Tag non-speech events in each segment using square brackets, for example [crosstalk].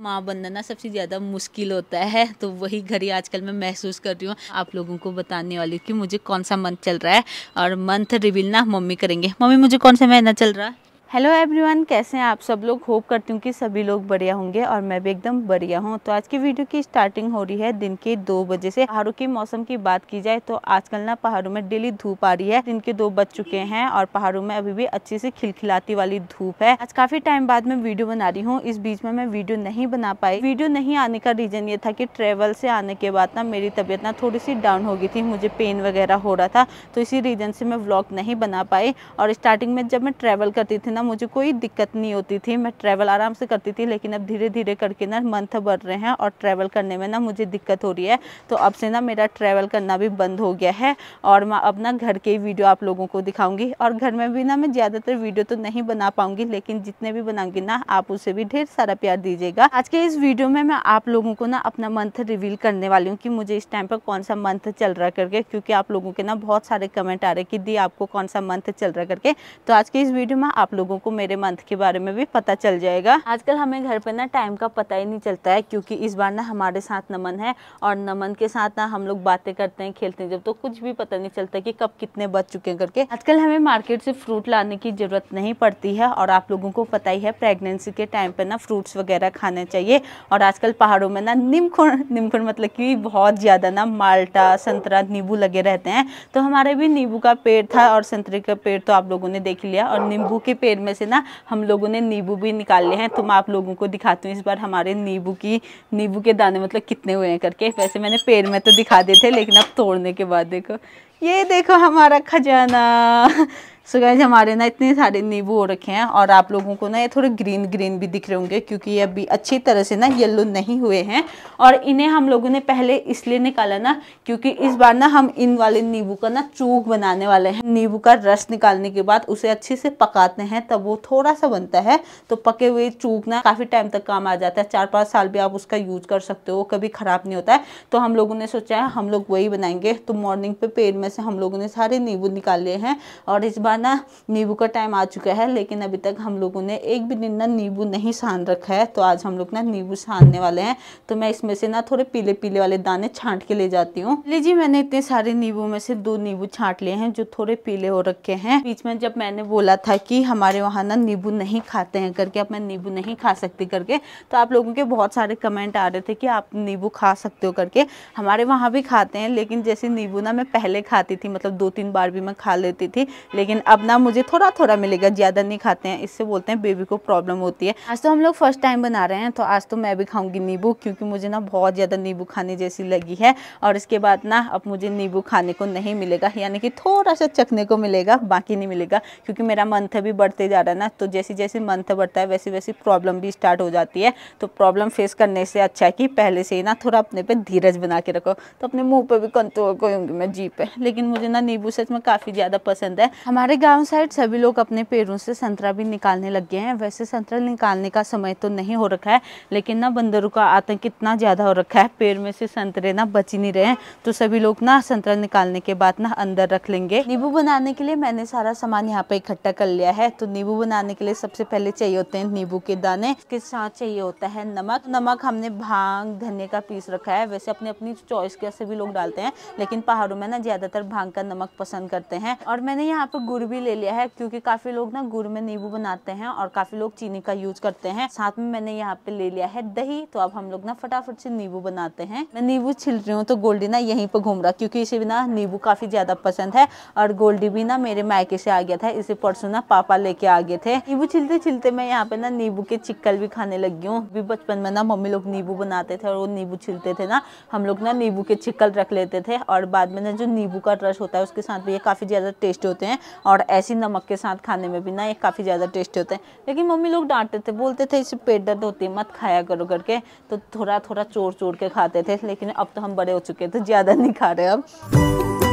माँ बनना ना सबसे ज़्यादा मुश्किल होता है तो वही घड़ी आजकल मैं महसूस कर रही हूँ आप लोगों को बताने वाली हूँ कि मुझे कौन सा मंथ चल रहा है और मंथ रिवील ना मम्मी करेंगे मम्मी मुझे कौन सा महीना चल रहा है हेलो एवरीवन कैसे हैं आप सब लोग होप करती हूँ कि सभी लोग बढ़िया होंगे और मैं भी एकदम बढ़िया हूँ तो आज की वीडियो की स्टार्टिंग हो रही है दिन के दो बजे से पहाड़ों के मौसम की बात की जाए तो आजकल ना पहाड़ों में डेली धूप आ रही है दिन के दो बज चुके हैं और पहाड़ों में अभी भी अच्छी से खिलखिलाती वाली धूप है आज काफी टाइम बाद में वीडियो बना रही हूँ इस बीच में मैं वीडियो नहीं बना पाई वीडियो नहीं आने का रीजन ये था की ट्रेवल से आने के बाद ना मेरी तबियत ना थोड़ी सी डाउन हो गई थी मुझे पेन वगैरह हो रहा था तो इसी रीजन से मैं ब्लॉग नहीं बना पाई और स्टार्टिंग में जब मैं ट्रेवल करती थी ना ना मुझे कोई दिक्कत नहीं होती थी मैं ट्रैवल आराम से करती थी लेकिन अब धीरे धीरे करके ना मंथ बढ़ रहे हैं और ट्रैवल करने में ना मुझे दिक्कत हो रही है तो अब से ना मेरा ट्रैवल करना भी बंद हो गया है और मैं अब ना घर के ही वीडियो आप लोगों को दिखाऊंगी और घर में भी ना मैं ज़्यादातर वीडियो तो नहीं बना पाऊंगी लेकिन जितने भी बनाऊंगी ना आप उसे भी ढेर सारा प्यार दीजिएगा आज के इस वीडियो में मैं आप लोगों को ना अपना मंथ रिवील करने वाली हूँ कि मुझे इस टाइम पर कौन सा मंथ चल रहा करके क्योंकि आप लोगों के ना बहुत सारे कमेंट आ रहे कि दी आपको कौन सा मंथ चल रहा करके तो आज के इस वीडियो में आप लोगों लोगों को मेरे मंथ के बारे में भी पता चल जाएगा आजकल हमें घर पे ना टाइम का पता ही नहीं चलता है क्योंकि इस बार ना हमारे साथ नमन है और नमन के साथ ना हम लोग बातें करते हैं खेलते हैं जब तो कुछ भी पता नहीं चलता कि कब कितने बच चुके हैं करके आजकल हमें मार्केट से फ्रूट लाने की ज़रूरत नहीं पड़ती है और आप लोगों को पता ही है प्रेगनेंसी के टाइम पे ना फ्रूट्स वगैरह खाने चाहिए और आजकल पहाड़ों में ना निमखुर निमखुर मतलब की बहुत ज़्यादा ना माल्टा संतरा नींबू लगे रहते हैं तो हमारे भी नींबू का पेड़ था और संतरे का पेड़ तो आप लोगों ने देख लिया और नींबू के पेड़ पेड़ में से ना हम लोगों ने नींबू भी निकाले हैं तो मैं आप लोगों को दिखाती हूँ इस बार हमारे नींबू की नींबू के दाने मतलब कितने हुए हैं करके वैसे मैंने पेड़ में तो दिखा दिए थे लेकिन अब तोड़ने के बाद देखो ये देखो हमारा खजाना सो गैज हमारे ना इतने सारे नींबू हो रखे हैं और आप लोगों को ना ये थोड़े ग्रीन ग्रीन भी दिख रहे होंगे क्योंकि ये अभी अच्छी तरह से ना येल्लो नहीं हुए हैं और इन्हें हम लोगों ने पहले इसलिए निकाला ना क्योंकि इस बार ना हम इन वाले नींबू का ना चूक बनाने वाले हैं नींबू का रस निकालने के बाद उसे अच्छे से पकाते हैं तब वो थोड़ा सा बनता है तो पके हुए चूक ना काफ़ी टाइम तक काम आ जाता है चार पाँच साल भी आप उसका यूज कर सकते हो कभी ख़राब नहीं होता है तो हम लोगों ने सोचा है हम लोग वही बनाएंगे तो मॉर्निंग पे पेड़ में से हम लोगों ने सारे नींबू निकाले हैं और इस बार ना नींबू का टाइम आ चुका है लेकिन अभी तक हम लोगों ने एक भी दिन ना नींबू नहीं सान रखा है तो आज हम लोग ना नींबू सानने वाले हैं तो मैं इसमें से ना थोड़े पीले पीले वाले दाने छांट के ले जाती हूँ लीजिए मैंने इतने सारे नींबू में से दो नींबू छांट लिए हैं जो थोड़े पीले हो रखे हैं बीच में जब मैंने बोला था कि हमारे वहाँ ना नींबू नहीं खाते हैं करके अब मैं नींबू नहीं खा सकती करके तो आप लोगों के बहुत सारे कमेंट आ रहे थे कि आप नींबू खा सकते हो करके हमारे वहाँ भी खाते हैं लेकिन जैसे नींबू ना मैं पहले खाती थी मतलब दो तीन बार भी मैं खा लेती थी लेकिन अब ना मुझे थोड़ा थोड़ा मिलेगा ज़्यादा नहीं खाते हैं इससे बोलते हैं बेबी को प्रॉब्लम होती है आज तो हम लोग फर्स्ट टाइम बना रहे हैं तो आज तो मैं भी खाऊंगी नींबू क्योंकि मुझे ना बहुत ज़्यादा नींबू खाने जैसी लगी है और इसके बाद ना अब मुझे नींबू खाने को नहीं मिलेगा यानी कि थोड़ा सा चखने को मिलेगा बाकी नहीं मिलेगा क्योंकि मेरा मंथ भी बढ़ते जा रहा है ना तो जैसे जैसे मंथ बढ़ता है वैसे वैसे प्रॉब्लम भी स्टार्ट हो जाती है तो प्रॉब्लम फेस करने से अच्छा है कि पहले से ही ना थोड़ा अपने पर धीरज बना के रखो तो अपने मुँह पर भी कंट्रोल करूँगी मैं जी पे लेकिन मुझे ना नींबू सच में काफ़ी ज़्यादा पसंद है हमारे हमारे गांव साइड सभी लोग अपने पेड़ों से संतरा भी निकालने लग गए हैं वैसे संतरा निकालने का समय तो नहीं हो रखा है लेकिन ना बंदरों का आतंक इतना ज़्यादा हो रखा है पेड़ में से संतरे ना बच ही नहीं रहे हैं तो सभी लोग ना संतरा निकालने के बाद ना अंदर रख लेंगे नींबू बनाने के लिए मैंने सारा सामान यहाँ पे इकट्ठा कर लिया है तो नींबू बनाने के लिए सबसे पहले चाहिए होते हैं नींबू के दाने के साथ चाहिए होता है नमक नमक हमने भांग धनिया का पीस रखा है वैसे अपनी अपनी चॉइस के सभी लोग डालते हैं लेकिन पहाड़ों में ना ज़्यादातर भांग का नमक पसंद करते हैं और मैंने यहाँ पर गुड़ गुड़ भी ले लिया है क्योंकि काफी लोग ना गुड़ में नींबू बनाते हैं और काफी लोग चीनी का यूज करते हैं साथ में मैंने यहाँ पे ले लिया है दही तो अब हम लोग ना फटाफट से नींबू बनाते हैं मैं नींबू छिल रही हूँ तो गोल्डी ना यहीं पर घूम रहा क्योंकि इसे ना नींबू काफी ज्यादा पसंद है और गोल्डी भी ना मेरे मायके से आ गया था इसे परसों ना पापा लेके आ गए थे नींबू छिलते छिलते मैं यहाँ पे ना नींबू के चिक्कल भी खाने लगी हूँ भी बचपन में ना मम्मी लोग नींबू बनाते थे और वो नींबू छिलते थे ना हम लोग ना नींबू के छिक्कल रख लेते थे और बाद में ना जो नींबू का रस होता है उसके साथ भी ये काफी ज्यादा टेस्ट होते हैं और और ऐसी नमक के साथ खाने में भी ना ये काफ़ी ज़्यादा टेस्टी होते हैं लेकिन मम्मी लोग डांटते थे बोलते थे इससे पेट दर्द होती है मत खाया करो करके तो थोड़ा थोड़ा चोर चोर के खाते थे लेकिन अब तो हम बड़े हो चुके हैं तो ज़्यादा नहीं खा रहे अब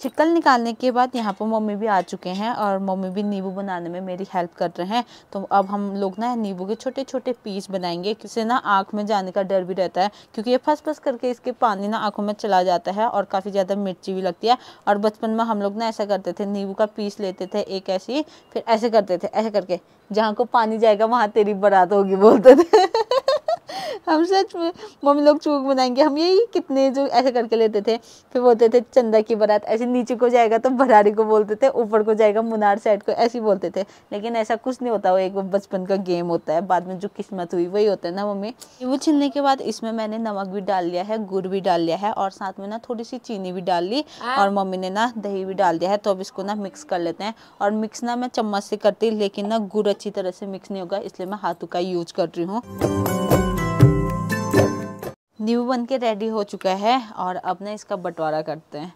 छिकल निकालने के बाद यहाँ पर मम्मी भी आ चुके हैं और मम्मी भी नींबू बनाने में मेरी हेल्प कर रहे हैं तो अब हम लोग ना नींबू के छोटे छोटे पीस बनाएंगे किसे ना आँख में जाने का डर भी रहता है क्योंकि ये फंस फंस करके इसके पानी ना आँखों में चला जाता है और काफ़ी ज़्यादा मिर्ची भी लगती है और बचपन में हम लोग ना ऐसा करते थे नींबू का पीस लेते थे एक ऐसी फिर ऐसे करते थे ऐसे करके जहाँ को पानी जाएगा वहाँ तेरी बारात होगी बोलते थे हम सच में मम्मी लोग चूक बनाएंगे हम यही कितने जो ऐसे करके लेते थे फिर बोलते थे चंदा की बारात ऐसे नीचे को जाएगा तो भरारी को बोलते थे ऊपर को जाएगा मुनार साइड को ऐसे बोलते थे लेकिन ऐसा कुछ नहीं होता वो एक बचपन का गेम होता है बाद में जो किस्मत हुई वही होता है ना मम्मी नींबू छिलने के बाद इसमें मैंने नमक भी डाल लिया है गुड़ भी डाल लिया है और साथ में ना थोड़ी सी चीनी भी डाल ली और मम्मी ने ना दही भी डाल दिया है तो अब इसको ना मिक्स कर लेते हैं और मिक्स ना मैं चम्मच से करती लेकिन ना गुड़ अच्छी तरह से मिक्स नहीं होगा इसलिए मैं हाथों का यूज कर रही हूँ न्यू बन के रेडी हो चुका है और अब ना इसका बंटवारा करते हैं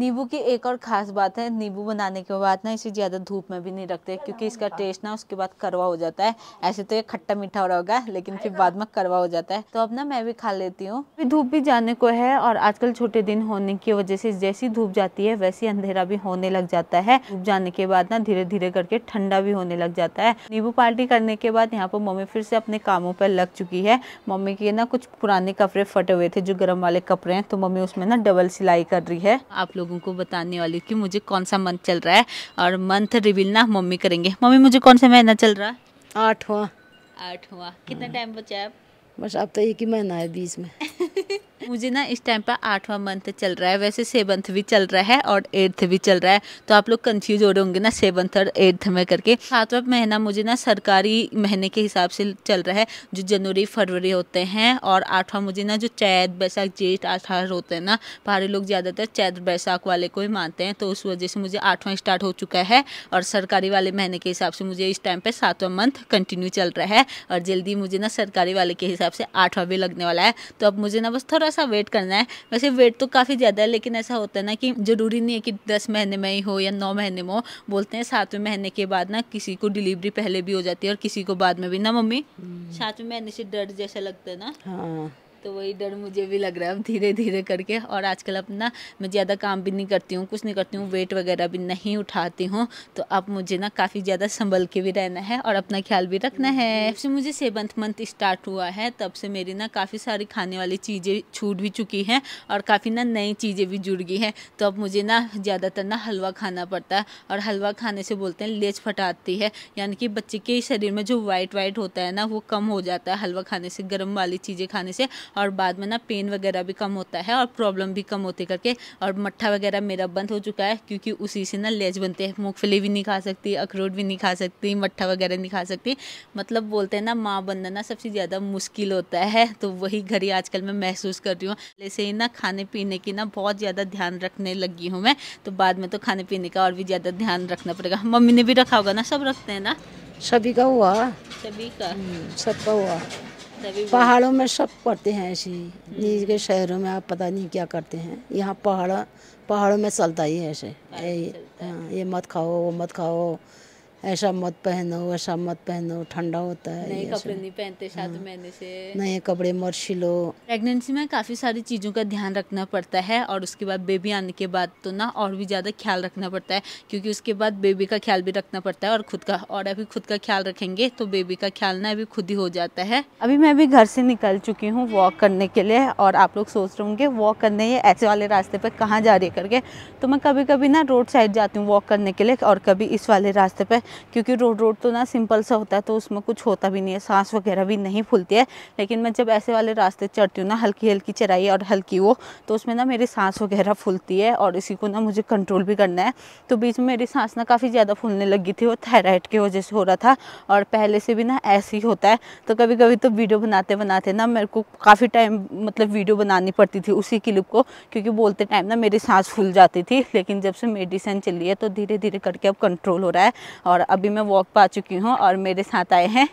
नींबू की एक और ख़ास बात है नींबू बनाने के बाद ना इसे ज़्यादा धूप में भी नहीं रखते क्योंकि इसका टेस्ट ना उसके बाद करवा हो जाता है ऐसे तो ये खट्टा मीठा हो रहा होगा लेकिन फिर बाद में करवा हो जाता है तो अब ना मैं भी खा लेती हूँ धूप भी जाने को है और आजकल छोटे दिन होने की वजह से जैसी धूप जाती है वैसी अंधेरा भी होने लग जाता है धूप जाने के बाद ना धीरे धीरे करके ठंडा भी होने लग जाता है नींबू पार्टी करने के बाद यहाँ पर मम्मी फिर से अपने कामों पर लग चुकी है मम्मी के ना कुछ पुराने कपड़े फटे हुए थे जो गर्म वाले कपड़े हैं तो मम्मी उसमें ना डबल सिलाई कर रही है आप लोग लोगों को बताने वाली हूँ कि मुझे कौन सा मंथ चल रहा है और मंथ रिवील ना मम्मी करेंगे मम्मी मुझे कौन सा महीना चल रहा है आठवा आठवा कितना टाइम हाँ। बचा है बस अब तो एक ही महीना है बीस में [laughs] मुझे ना इस टाइम पर आठवां मंथ चल रहा है वैसे सेवंथ भी चल रहा है और एट्थ भी चल रहा है तो आप लोग कंफ्यूज हो रहे होंगे ना सेवंथ और एट्थ में करके सातवां महीना मुझे ना सरकारी महीने के हिसाब से चल रहा है जो जनवरी फरवरी होते हैं और आठवां मुझे ना जो चैत बैसाख जेठ आषाढ़ होते हैं ना बाहर लोग ज़्यादातर चैत बैसाख वाले को ही मानते हैं तो उस वजह से मुझे आठवां स्टार्ट हो चुका है और सरकारी वाले महीने के हिसाब से मुझे इस टाइम पर सातवां मंथ कंटिन्यू चल रहा है और जल्दी मुझे ना सरकारी वाले के हिसाब से आठवां भी लगने वाला है तो अब मुझे ना बस थोड़ा सा वेट करना है वैसे वेट तो काफ़ी ज़्यादा है लेकिन ऐसा होता है ना कि ज़रूरी नहीं है कि दस महीने में ही हो या नौ महीने में हो बोलते हैं सातवें महीने के बाद ना किसी को डिलीवरी पहले भी हो जाती है और किसी को बाद में भी ना मम्मी हम्म। सातवें महीने से डर जैसा लगता है ना हाँ तो वही डर मुझे भी लग रहा है धीरे धीरे करके और आजकल अपना मैं ज़्यादा काम भी नहीं करती हूँ कुछ नहीं करती हूँ वेट वगैरह भी नहीं उठाती हूँ तो अब मुझे ना काफ़ी ज़्यादा संभल के भी रहना है और अपना ख्याल भी रखना है जब से मुझे सेवन्थ मंथ स्टार्ट हुआ है तब से मेरी ना काफ़ी सारी खाने वाली चीज़ें छूट भी चुकी हैं और काफ़ी ना नई चीज़ें भी जुड़ गई हैं तो अब मुझे ना ज़्यादातर ना हलवा खाना पड़ता है और हलवा खाने से बोलते हैं लेज फटाती है यानी कि बच्चे के शरीर में जो वाइट वाइट होता है ना वो कम हो जाता है हलवा खाने से गर्म वाली चीज़ें खाने से और बाद में ना पेन वगैरह भी कम होता है और प्रॉब्लम भी कम होती करके और मट्ठा वगैरह मेरा बंद हो चुका है क्योंकि उसी से ना लेज बनते हैं मूँगफली भी नहीं खा सकती अखरोट भी नहीं खा सकती मट्ठा वगैरह नहीं खा सकती मतलब बोलते हैं ना माँ बनना ना सबसे ज़्यादा मुश्किल होता है तो वही घर ही आजकल मैं महसूस कर रही हूँ जैसे ही ना खाने पीने की ना बहुत ज़्यादा ध्यान रखने लगी हूँ मैं तो बाद में तो खाने पीने का और भी ज़्यादा ध्यान रखना पड़ेगा मम्मी ने भी रखा होगा ना सब रखते हैं ना सभी का हुआ सभी का हम्म, सबका हुआ पहाड़ों में सब करते हैं ऐसे ही हम्म। निजी के शहरों में आप पता नहीं क्या करते हैं यहाँ पहाड़ पहाड़ों में चलता ही है ऐसे हाँ, ये मत खाओ वो मत खाओ ऐसा मत पहनो वैसा मत पहनो ठंडा होता है नए कपड़े नहीं पहनते हाँ। महीने से नए कपड़े मर्सी लो प्रेगनेंसी में काफ़ी सारी चीज़ों का ध्यान रखना पड़ता है और उसके बाद बेबी आने के बाद तो ना और भी ज़्यादा ख्याल रखना पड़ता है क्योंकि उसके बाद बेबी का ख्याल भी रखना पड़ता है और खुद का और अभी खुद का ख्याल रखेंगे तो बेबी का ख्याल ना अभी खुद ही हो जाता है अभी मैं अभी घर से निकल चुकी हूँ वॉक करने के लिए और आप लोग सोच रहे होंगे वॉक करने ये ऐसे वाले रास्ते पर कहाँ जा रही करके तो मैं कभी कभी ना रोड साइड जाती हूँ वॉक करने के लिए और कभी इस वाले रास्ते पर क्योंकि रोड रोड तो ना सिंपल सा होता है तो उसमें कुछ होता भी नहीं है सांस वगैरह भी नहीं फूलती है लेकिन मैं जब ऐसे वाले रास्ते चढ़ती हूँ ना हल्की हल्की चराई और हल्की वो तो उसमें ना मेरी सांस वगैरह फूलती है और इसी को ना मुझे कंट्रोल भी करना है तो बीच में मेरी सांस ना काफ़ी ज़्यादा फूलने लगी थी वो थायराइड की वजह से हो रहा था और पहले से भी ना ऐसे ही होता है तो कभी कभी तो वीडियो बनाते बनाते ना मेरे को काफ़ी टाइम मतलब वीडियो बनानी पड़ती थी उसी क्लिप को क्योंकि बोलते टाइम ना मेरी सांस फूल जाती थी लेकिन जब से मेडिसिन चली है तो धीरे धीरे करके अब कंट्रोल हो रहा है और अभी मैं वॉक पा चुकी हूँ और मेरे साथ आए हैं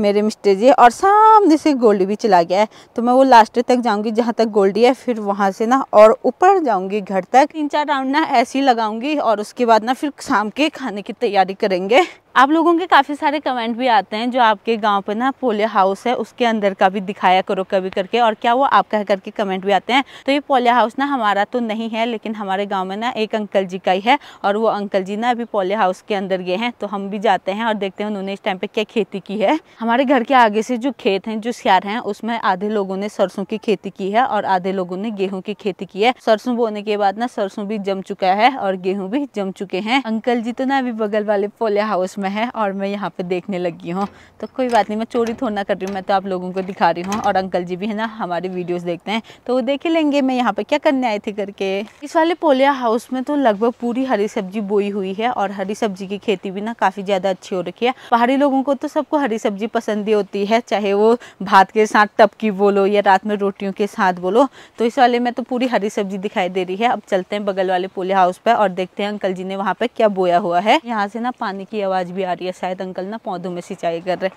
मेरे मिस्टर जी और सामने से गोल्डी भी चला गया है तो मैं वो लास्ट तक जाऊंगी जहाँ तक गोल्डी है फिर वहाँ से ना और ऊपर जाऊंगी घर तक तीन चार राउंड ना ऐसे ही लगाऊंगी और उसके बाद ना फिर शाम के खाने की तैयारी करेंगे आप लोगों के काफ़ी सारे कमेंट भी आते हैं जो आपके गांव पे ना पोले हाउस है उसके अंदर का भी दिखाया करो कभी करके और क्या वो आपका करके कमेंट भी आते हैं तो ये पोले हाउस ना हमारा तो नहीं है लेकिन हमारे गांव में ना एक अंकल जी का ही है और वो अंकल जी ना अभी पोले हाउस के अंदर गए हैं तो हम भी जाते हैं और देखते हैं उन्होंने इस टाइम पर क्या खेती की है हमारे घर के आगे से जो खेत हैं जो सियार हैं उसमें आधे लोगों ने सरसों की खेती की है और आधे लोगों ने गेहूँ की खेती की है सरसों बोने के बाद ना सरसों भी जम चुका है और गेहूँ भी जम चुके हैं अंकल जी तो ना अभी बगल वाले पोले हाउस में है और मैं यहाँ पे देखने लगी हूँ तो कोई बात नहीं मैं चोरी थोड़ा ना कर रही हूँ मैं तो आप लोगों को दिखा रही हूँ और अंकल जी भी है ना हमारे वीडियोस देखते हैं तो वो देख ही लेंगे मैं यहाँ पे क्या करने आई थी करके इस वाले पोलिया हाउस में तो लगभग पूरी हरी सब्जी बोई हुई है और हरी सब्जी की खेती भी ना काफ़ी ज़्यादा अच्छी हो रखी है पहाड़ी लोगों को तो सबको हरी सब्जी पसंद ही होती है चाहे वो भात के साथ टपकी बोलो या रात में रोटियों के साथ बोलो तो इस वाले में तो पूरी हरी सब्जी दिखाई दे रही है अब चलते हैं बगल वाले पोलिया हाउस पर और देखते हैं अंकल जी ने वहाँ पर क्या बोया हुआ है यहाँ से ना पानी की आवाज़ आवाज़ भी आ रही है शायद अंकल ना पौधों में सिंचाई कर रहे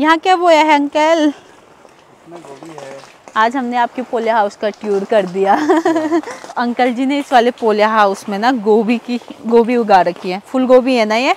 यहाँ क्या बोया है अंकल आज हमने आपके पोलिया हाउस का ट्यूर कर दिया [laughs] अंकल जी ने इस वाले पोलिया हाउस में ना गोभी की गोभी उगा रखी है फूल गोभी है ना ये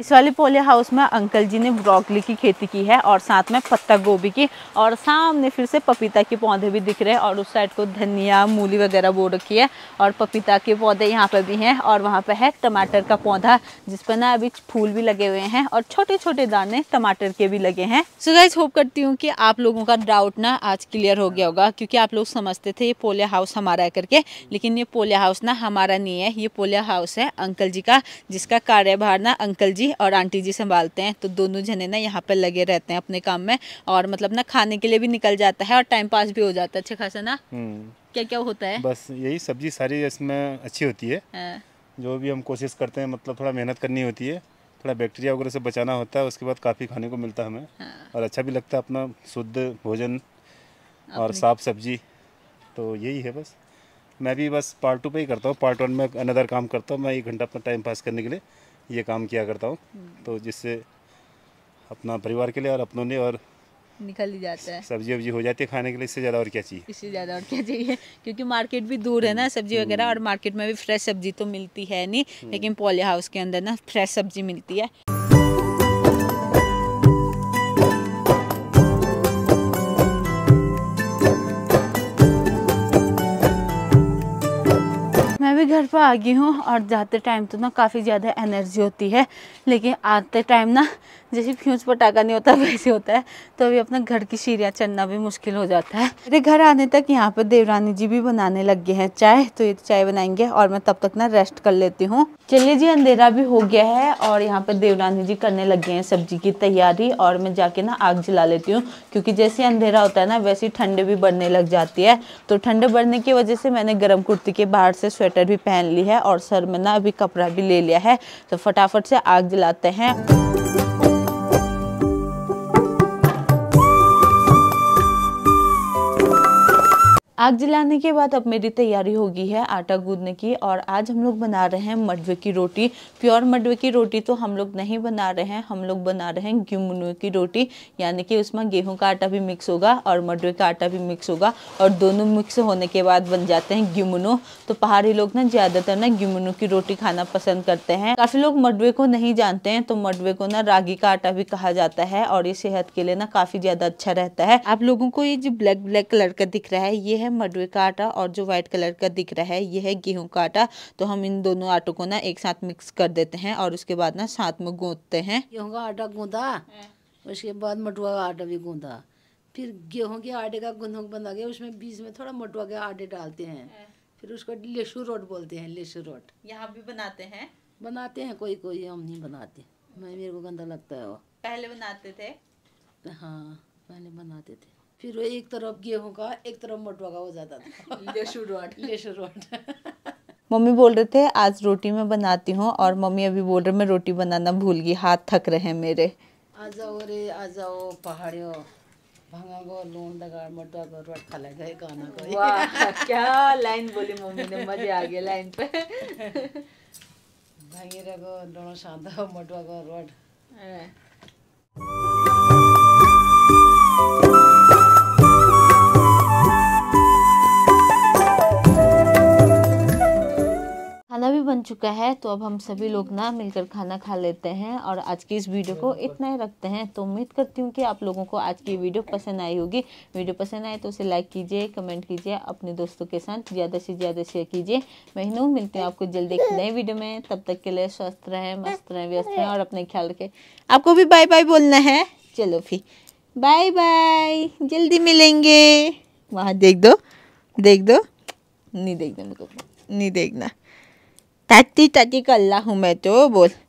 इस वाले पोले हाउस में अंकल जी ने ब्रोकली की खेती की है और साथ में पत्ता गोभी की और सामने फिर से पपीता के पौधे भी दिख रहे हैं और उस साइड को धनिया मूली वगैरह बो रखी है और पपीता के पौधे यहाँ पर भी हैं और वहाँ पर है टमाटर का पौधा जिस पर ना अभी फूल भी लगे हुए हैं और छोटे छोटे दाने टमाटर के भी लगे हैं सो गाइज होप करती हूँ कि आप लोगों का डाउट ना आज क्लियर हो गया होगा क्योंकि आप लोग समझते थे ये पोलिया हाउस हमारा है करके लेकिन ये पोलिया हाउस ना हमारा नहीं है ये पोलिया हाउस है अंकल जी का जिसका कार्यभार ना अंकल जी जी और आंटी जी संभालते हैं तो दोनों जने ना यहाँ पर लगे रहते हैं अपने काम में और मतलब ना खाने के लिए भी निकल जाता है और टाइम पास भी हो जाता है अच्छा खासा ना हम्म। क्या क्या होता है बस यही सब्जी सारी इसमें अच्छी होती है हाँ। जो भी हम कोशिश करते हैं मतलब थोड़ा मेहनत करनी होती है थोड़ा बैक्टीरिया वगैरह से बचाना होता है उसके बाद काफ़ी खाने को मिलता है हमें हाँ। और अच्छा भी लगता है अपना शुद्ध भोजन और साफ सब्जी तो यही है बस मैं भी बस पार्ट टू पे ही करता हूँ पार्ट वन में अनदर काम करता हूँ मैं एक घंटा अपना टाइम पास करने के लिए ये काम किया करता हूँ तो जिससे अपना परिवार के लिए और अपनों ने और निकल ही जाता है सब्जी वब्जी हो जाती है खाने के लिए इससे ज़्यादा और क्या चाहिए इससे ज़्यादा और क्या चाहिए क्योंकि मार्केट भी दूर है ना सब्जी हम्म। वगैरह और मार्केट में भी फ्रेश सब्जी तो मिलती है नहीं हम्म। लेकिन पॉली हाउस के अंदर ना फ्रेश सब्जी मिलती है भी घर पर आ गई हूँ और जाते टाइम तो ना काफ़ी ज़्यादा एनर्जी होती है लेकिन आते टाइम ना जैसे फ्यूज पटाखा नहीं होता वैसे होता है तो अभी अपना घर की सीढ़ियाँ चढ़ना भी मुश्किल हो जाता है मेरे घर आने तक यहाँ पर देवरानी जी भी बनाने लग गए हैं चाय तो ये तो चाय बनाएंगे और मैं तब तक ना रेस्ट कर लेती हूँ चलिए जी अंधेरा भी हो गया है और यहाँ पर देवरानी जी करने लग गए हैं सब्जी की तैयारी और मैं जाके ना आग जला लेती हूँ क्योंकि जैसे अंधेरा होता है ना वैसे ठंड भी बढ़ने लग जाती है तो ठंड बढ़ने की वजह से मैंने गर्म कुर्ती के बाहर से स्वेटर भी पहन ली है और सर में ना अभी कपड़ा भी ले लिया है तो फटाफट से आग जलाते हैं आग जलाने के बाद अब मेरी तैयारी होगी है आटा गूंदने की और आज हम लोग बना रहे हैं मडवे की रोटी प्योर मडवे की रोटी तो हम लोग नहीं बना रहे हैं हम लोग बना रहे हैं गेहूं की रोटी यानी कि उसमें गेहूं का आटा भी मिक्स होगा और मडवे का आटा भी मिक्स होगा और दोनों मिक्स होने के बाद बन जाते हैं गुमनो तो पहाड़ी लोग ना ज़्यादातर ना गिमुनो की रोटी खाना पसंद करते हैं काफ़ी लोग मडवे को नहीं जानते हैं तो मडवे को ना रागी का आटा भी कहा जाता है और ये सेहत के लिए ना काफ़ी ज़्यादा अच्छा रहता है आप लोगों को ये जो ब्लैक ब्लैक कलर का दिख रहा है ये है मडवे का आटा और जो व्हाइट कलर का दिख रहा है ये है गेहूँ का आटा तो हम इन दोनों आटों को ना एक साथ मिक्स कर देते हैं और उसके बाद ना साथ में गूंथते हैं गेहूँ का आटा गूंदा हाँ। उसके बाद मटुआ का आटा भी गूंदा फिर गेहूँ के आटे का गुंद बना गया उसमें बीच में थोड़ा मटुआ के आटे डालते हैं हाँ। फिर उसको लेसु रोट बोलते हैं लेसू रोट यहाँ भी बनाते हैं बनाते हैं कोई कोई हम नहीं बनाते मैं मेरे को गंदा लगता है वो पहले बनाते थे हाँ पहले बनाते थे फिर वो एक तरफ गेहूं का एक तरफ मटुआ का हो जाता था लेशुरवाट लेशुरवाट मम्मी बोल रहे थे आज रोटी मैं बनाती हूँ और मम्मी अभी बोल रहे मैं रोटी बनाना भूल गई हाथ थक रहे हैं मेरे आ जाओ रे आ जाओ पहाड़ियों को लून लगा मटुआ को रोट खा लेगा गाना को वाह क्या लाइन बोली मम्मी ने मजे आ गए लाइन पे भांगेरा को दोनों शांत मटुआ को रोट हाँ। बन चुका है तो अब हम सभी लोग ना मिलकर खाना खा लेते हैं और आज की इस वीडियो को इतना ही रखते हैं तो उम्मीद करती हूँ कि आप लोगों को आज की वीडियो पसंद आई होगी वीडियो पसंद आए तो उसे लाइक कीजिए कमेंट कीजिए अपने दोस्तों के साथ ज़्यादा से ज़्यादा शेयर कीजिए मैं हिनू मिलती हूँ आपको जल्दी एक नए वीडियो में तब तक के लिए स्वस्थ रहें मस्त रहें व्यस्त रहें और अपने ख्याल रखें आपको भी बाय बाय बोलना है चलो फिर बाय बाय जल्दी मिलेंगे वहाँ देख दो देख दो नहीं देखना मेरे को नहीं देखना ताती ताती कल्ला हूँ मैं तो बोल